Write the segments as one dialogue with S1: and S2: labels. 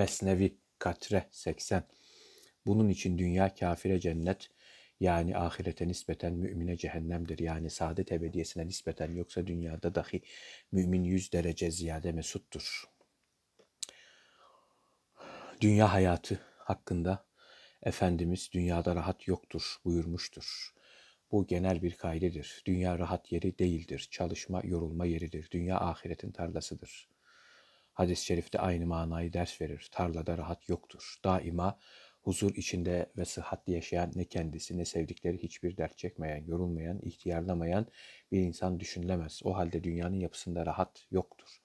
S1: Mesnevi Katre 80. Bunun için dünya kafire cennet yani ahirete nispeten mümine cehennemdir. Yani saadet ebediyesine nispeten yoksa dünyada dahi mümin yüz derece ziyade mesuttur. Dünya hayatı hakkında Efendimiz dünyada rahat yoktur buyurmuştur. Bu genel bir kaydedir. Dünya rahat yeri değildir. Çalışma, yorulma yeridir. Dünya ahiretin tarlasıdır.'' Hadis-i şerifte aynı manayı ders verir. Tarlada rahat yoktur. Daima huzur içinde ve sıhhatli yaşayan ne kendisi ne sevdikleri hiçbir dert çekmeyen, yorulmayan, ihtiyarlamayan bir insan düşünülemez. O halde dünyanın yapısında rahat yoktur.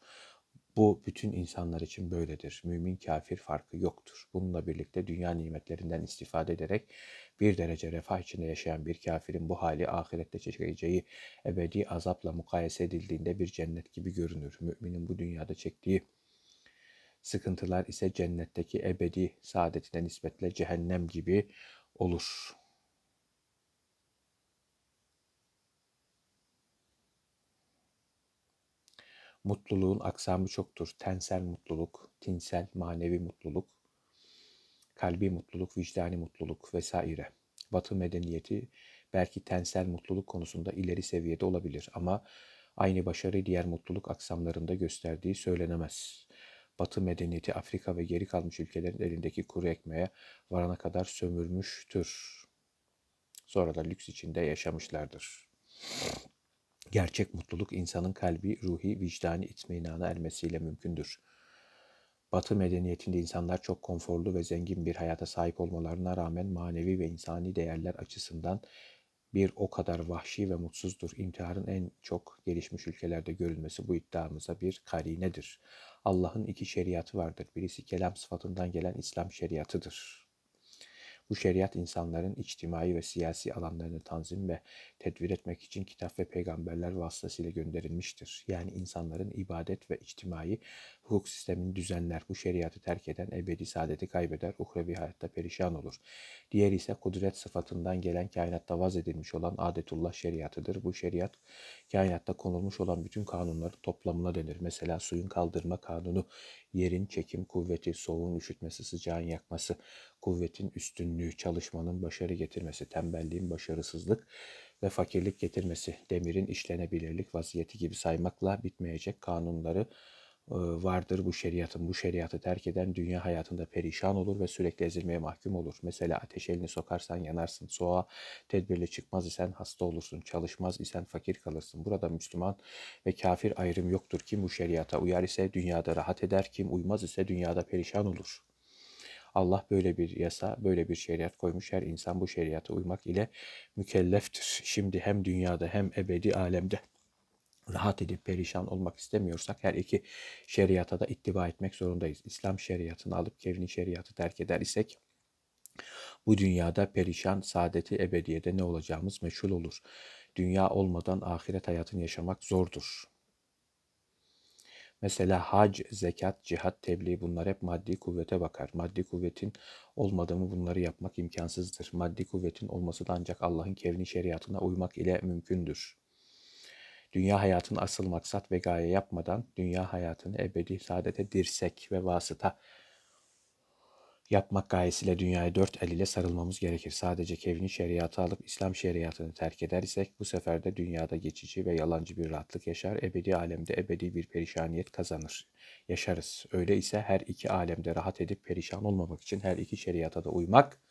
S1: Bu bütün insanlar için böyledir. Mümin kafir farkı yoktur. Bununla birlikte dünya nimetlerinden istifade ederek bir derece refah içinde yaşayan bir kafirin bu hali ahirette çekeceği ebedi azapla mukayese edildiğinde bir cennet gibi görünür. Müminin bu dünyada çektiği Sıkıntılar ise cennetteki ebedi saadetine nispetle cehennem gibi olur. Mutluluğun aksamı çoktur. Tensel mutluluk, tinsel manevi mutluluk, kalbi mutluluk, vicdani mutluluk vesaire. Batı medeniyeti belki tensel mutluluk konusunda ileri seviyede olabilir ama aynı başarı diğer mutluluk aksamlarında gösterdiği söylenemez. Batı medeniyeti Afrika ve geri kalmış ülkelerin elindeki kuru ekmeğe varana kadar sömürmüştür. Sonra da lüks içinde yaşamışlardır. Gerçek mutluluk insanın kalbi, ruhi, vicdani itminana ermesiyle mümkündür. Batı medeniyetinde insanlar çok konforlu ve zengin bir hayata sahip olmalarına rağmen manevi ve insani değerler açısından bir o kadar vahşi ve mutsuzdur. İntiharın en çok gelişmiş ülkelerde görülmesi bu iddiamıza bir karinedir. Allah'ın iki şeriatı vardır. Birisi kelam sıfatından gelen İslam şeriatıdır. Bu şeriat insanların içtimai ve siyasi alanlarını tanzim ve tedbir etmek için kitap ve peygamberler vasıtasıyla gönderilmiştir. Yani insanların ibadet ve içtimai hukuk sistemini düzenler. Bu şeriatı terk eden ebedi saadeti kaybeder, uhrevi hayatta perişan olur. Diğer ise kudret sıfatından gelen kainatta vaz edilmiş olan adetullah şeriatıdır. Bu şeriat kainatta konulmuş olan bütün kanunların toplamına denir. Mesela suyun kaldırma kanunu, yerin çekim kuvveti, soğuğun üşütmesi, sıcağın yakması, kuvvetin üstünlüğü, yönlü çalışmanın başarı getirmesi, tembelliğin başarısızlık ve fakirlik getirmesi, demirin işlenebilirlik vaziyeti gibi saymakla bitmeyecek kanunları e, vardır bu şeriatın. Bu şeriatı terk eden dünya hayatında perişan olur ve sürekli ezilmeye mahkum olur. Mesela ateş elini sokarsan yanarsın. Soğuğa tedbirli çıkmaz isen hasta olursun. Çalışmaz isen fakir kalırsın. Burada Müslüman ve kafir ayrım yoktur. Kim bu şeriata uyar ise dünyada rahat eder. Kim uymaz ise dünyada perişan olur.'' Allah böyle bir yasa, böyle bir şeriat koymuş. Her insan bu şeriata uymak ile mükelleftir. Şimdi hem dünyada hem ebedi alemde rahat edip perişan olmak istemiyorsak her iki şeriata da ittiba etmek zorundayız. İslam şeriatını alıp kevni şeriatı terk eder isek bu dünyada perişan saadeti ebediyede ne olacağımız meşhul olur. Dünya olmadan ahiret hayatını yaşamak zordur. Mesela hac, zekat, cihat, tebliğ bunlar hep maddi kuvvete bakar. Maddi kuvvetin olmadığı mı bunları yapmak imkansızdır. Maddi kuvvetin olması da ancak Allah'ın kevni şeriatına uymak ile mümkündür. Dünya hayatını asıl maksat ve gaye yapmadan dünya hayatını ebedi saadete dirsek ve vasıta yapmak gayesiyle dünyaya dört el ile sarılmamız gerekir. Sadece Kevni şeriatı alıp İslam şeriatını terk eder isek bu sefer de dünyada geçici ve yalancı bir rahatlık yaşar, ebedi alemde ebedi bir perişaniyet kazanır. Yaşarız. Öyle ise her iki alemde rahat edip perişan olmamak için her iki şeriata da uymak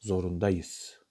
S1: zorundayız.''